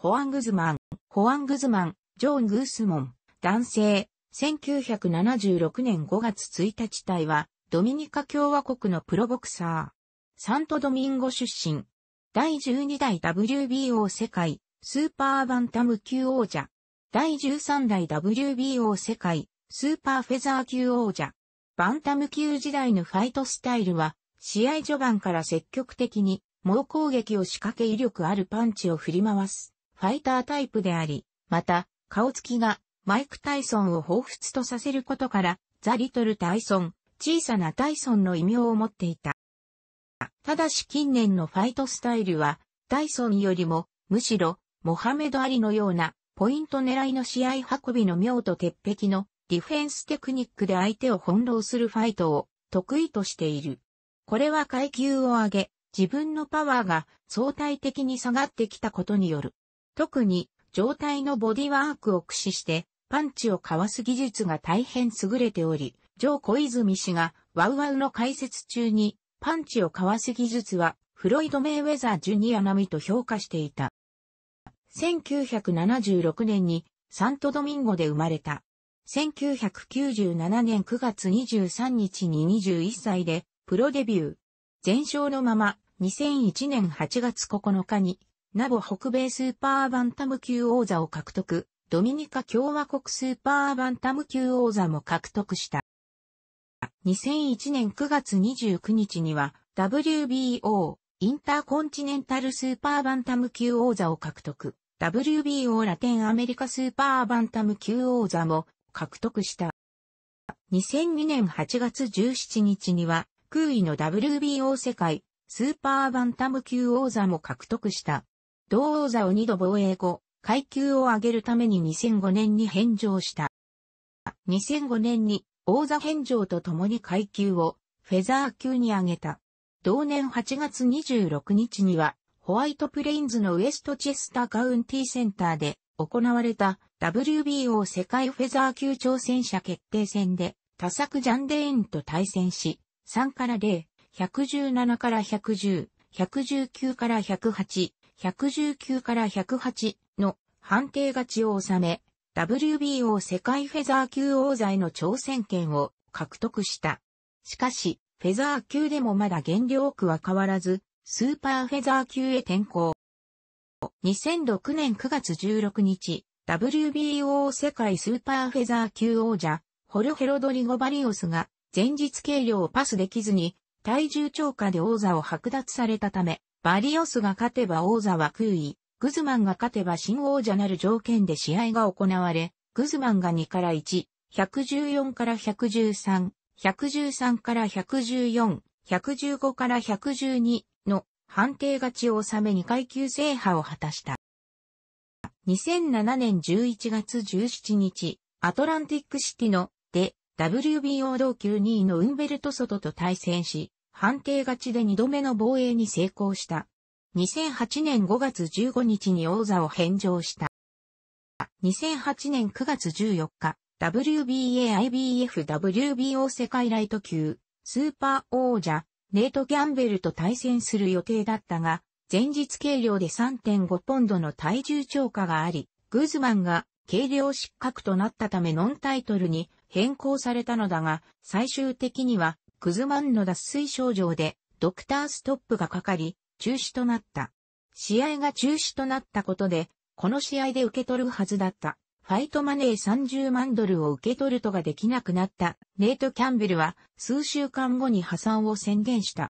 ホアン・グズマン、ホアン・グズマン、ジョーン・グースモン、男性、1976年5月1日隊は、ドミニカ共和国のプロボクサー。サントドミンゴ出身。第12代 WBO 世界、スーパーバンタム級王者。第13代 WBO 世界、スーパーフェザー級王者。バンタム級時代のファイトスタイルは、試合序盤から積極的に、猛攻撃を仕掛け威力あるパンチを振り回す。ファイタータイプであり、また、顔つきがマイク・タイソンを彷彿とさせることから、ザ・リトル・タイソン、小さなタイソンの異名を持っていた。ただし近年のファイトスタイルは、タイソンよりも、むしろ、モハメド・アリのような、ポイント狙いの試合運びの妙と鉄壁のディフェンステクニックで相手を翻弄するファイトを得意としている。これは階級を上げ、自分のパワーが相対的に下がってきたことによる特に、状態のボディワークを駆使して、パンチをかわす技術が大変優れており、ジョー小泉氏が、ワウワウの解説中に、パンチをかわす技術は、フロイド・メイウェザー・ジュニア並みと評価していた。1976年に、サントドミンゴで生まれた。1997年9月23日に21歳で、プロデビュー。全勝のまま、2001年8月9日に、ナボ北米スーパーバンタム級王座を獲得、ドミニカ共和国スーパーバンタム級王座も獲得した。2001年9月29日には WBO インターコンチネンタルスーパーバンタム級王座を獲得、WBO ラテンアメリカスーパーバンタム級王座も獲得した。2002年8月17日には、空位の WBO 世界スーパーバンタム級王座も獲得した。同王座を2度防衛後、階級を上げるために2005年に返上した。2005年に王座返上と共に階級をフェザー級に上げた。同年8月26日にはホワイトプレインズのウエストチェスターカウンティセンターで行われた WBO 世界フェザー級挑戦者決定戦で多作ジャンデーンと対戦し、3から0、117から110、119から108、119から108の判定勝ちを収め、WBO 世界フェザー級王座への挑戦権を獲得した。しかし、フェザー級でもまだ減量区は変わらず、スーパーフェザー級へ転向。2006年9月16日、WBO 世界スーパーフェザー級王者、ホルヘロドリゴ・バリオスが前日計量をパスできずに体重超過で王座を剥奪されたため、バリオスが勝てば王座は空位、グズマンが勝てば新王者なる条件で試合が行われ、グズマンが2から1、114から113、113から114、115から112の判定勝ちを収め2階級制覇を果たした。2007年11月17日、アトランティックシティので WBO 同級2位のウンベルト・ソトと対戦し、判定勝ちで2度目の防衛に成功した。2008年5月15日に王座を返上した。2008年9月14日、WBA、IBF、WBO 世界ライト級、スーパー王者、ネート・ギャンベルと対戦する予定だったが、前日計量で3.5ポンドの体重超過があり、グーズマンが計量失格となったためノンタイトルに変更されたのだが、最終的にはクズマンの脱水症状でドクターストップがかかり、中止となった。試合が中止となったことで、この試合で受け取るはずだった。ファイトマネー30万ドルを受け取るとができなくなったネイト・キャンベルは数週間後に破産を宣言した。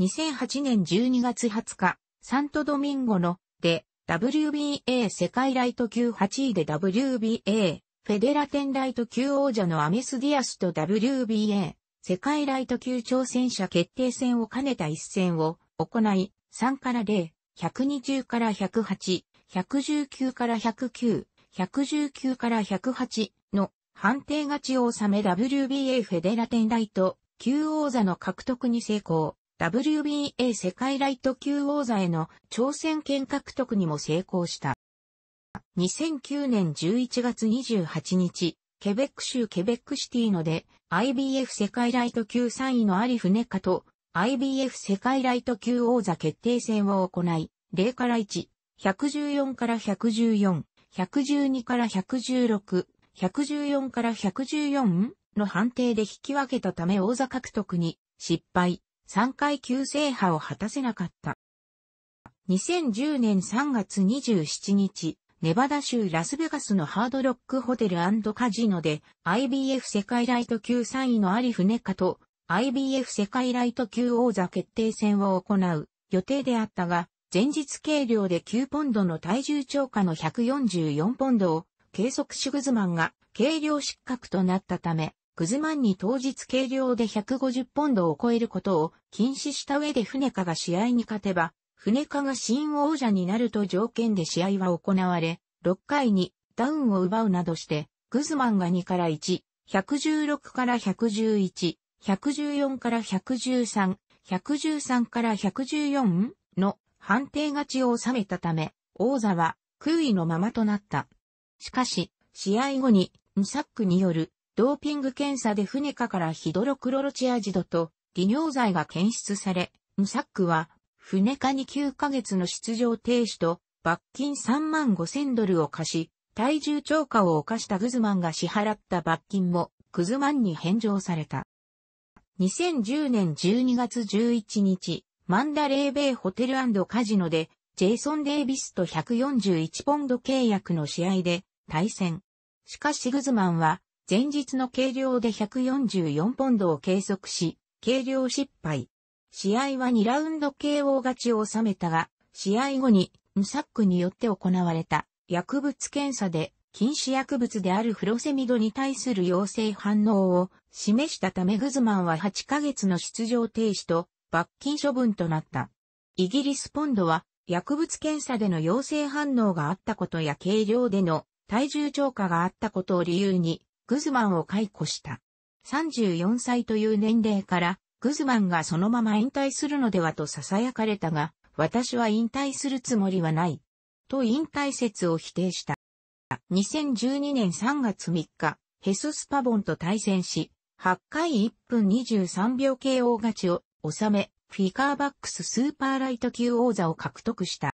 2008年12月20日、サントドミンゴので WBA 世界ライト級8位で WBA フェデラテンライト級王者のアメス・ディアスと WBA 世界ライト級挑戦者決定戦を兼ねた一戦を行い、3から0、120から108、119から109、119から108の判定勝ちを収め WBA フェデラテンライト級王座の獲得に成功。WBA 世界ライト級王座への挑戦権獲得にも成功した。2009年11月28日、ケベック州ケベックシティので IBF 世界ライト級3位のアリフネカと IBF 世界ライト級王座決定戦を行い、0から1、114から114、112から116、114から 114? の判定で引き分けたため王座獲得に失敗、3階級制覇を果たせなかった。2010年3月27日、ネバダ州ラスベガスのハードロックホテルカジノで IBF 世界ライト級3位のアリフネカと IBF 世界ライト級王座決定戦を行う予定であったが、前日計量で9ポンドの体重超過の144ポンドを計測しグズマンが計量失格となったため、グズマンに当日計量で150ポンドを超えることを禁止した上で船かが試合に勝てば、船化が新王者になると条件で試合は行われ、6回にダウンを奪うなどして、グズマンが2から1、116から111、114から113、113から114の判定勝ちを収めたため、王座は空位のままとなった。しかし、試合後に、ムサックによるドーピング検査で船下からヒドロクロロチアジドと利尿剤が検出され、ムサックは船下に9ヶ月の出場停止と罰金3万5千ドルを貸し、体重超過を犯したグズマンが支払った罰金もグズマンに返上された。2010年12月11日、マンダレーベイホテルカジノでジェイソン・デイビスと141ポンド契約の試合で対戦。しかしグズマンは前日の計量で144ポンドを計測し、計量失敗。試合は2ラウンド KO 勝ちを収めたが、試合後に、ムサックによって行われた薬物検査で禁止薬物であるフロセミドに対する陽性反応を示したためグズマンは8ヶ月の出場停止と罰金処分となった。イギリスポンドは薬物検査での陽性反応があったことや軽量での体重超過があったことを理由にグズマンを解雇した。34歳という年齢からグズマンがそのまま引退するのではと囁かれたが、私は引退するつもりはない。と引退説を否定した。2012年3月3日、ヘススパボンと対戦し、8回1分23秒 KO 勝ちを収め、フィカーバックススーパーライト級王座を獲得した。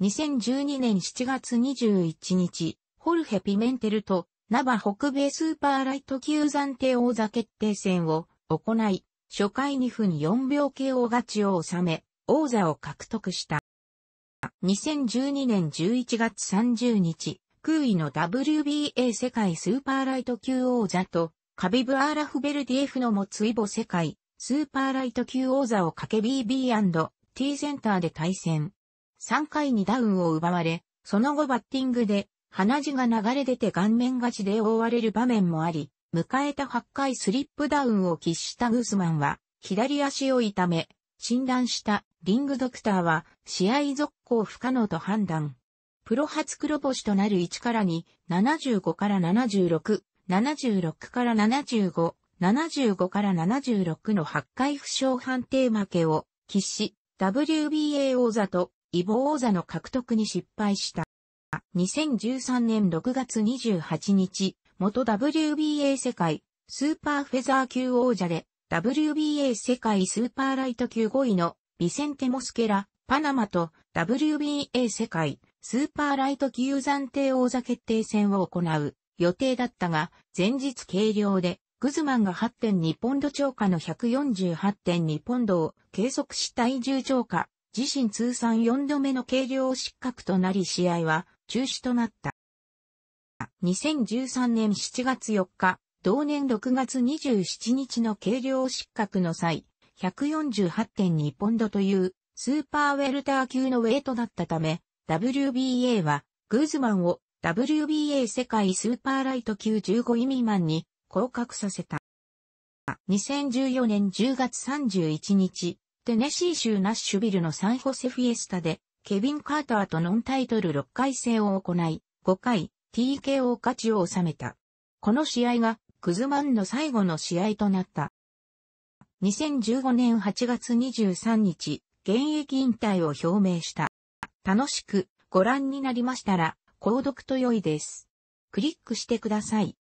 2012年7月21日、ホルヘ・ピメンテルと、ナバ北米スーパーライト級暫定王座決定戦を行い、初回2分4秒 KO 勝ちを収め、王座を獲得した。2012年11月30日、空位の WBA 世界スーパーライト級王座と、カビブアーラフベルディエフの持つイボ世界スーパーライト級王座をかけ BB&T センターで対戦。3回にダウンを奪われ、その後バッティングで、鼻血が流れ出て顔面勝ちで覆われる場面もあり、迎えた8回スリップダウンを喫したグースマンは、左足を痛め、診断したリングドクターは、試合続行不可能と判断。プロ初黒星となる1から2、75から76、76から75、75から76の8回負傷判定負けを喫し、WBA 王座とイボ王座の獲得に失敗した。2013年6月28日、元 WBA 世界スーパーフェザー級王者で WBA 世界スーパーライト級5位のビセンテ・モスケラ、パナマと WBA 世界スーパーライト級暫定王座決定戦を行う予定だったが、前日軽量でグズマンが8.2ポンド超過の148.2ポンドを計測した体重超過、自身通算4度目の軽量失格となり試合は中止となった。2013年7月4日、同年6月27日の軽量失格の際、148.2ポンドというスーパーウェルター級のウェイトだったため、WBA はグーズマンを WBA 世界スーパーライト級15位未満に降格させた。2014年10月31日、テネシー州ナッシュビルのサンホセフィエスタで、ケビン・カーターとノンタイトル6回戦を行い、5回、TKO 勝ちを収めた。この試合がクズマンの最後の試合となった。2015年8月23日、現役引退を表明した。楽しくご覧になりましたら、購読と良いです。クリックしてください。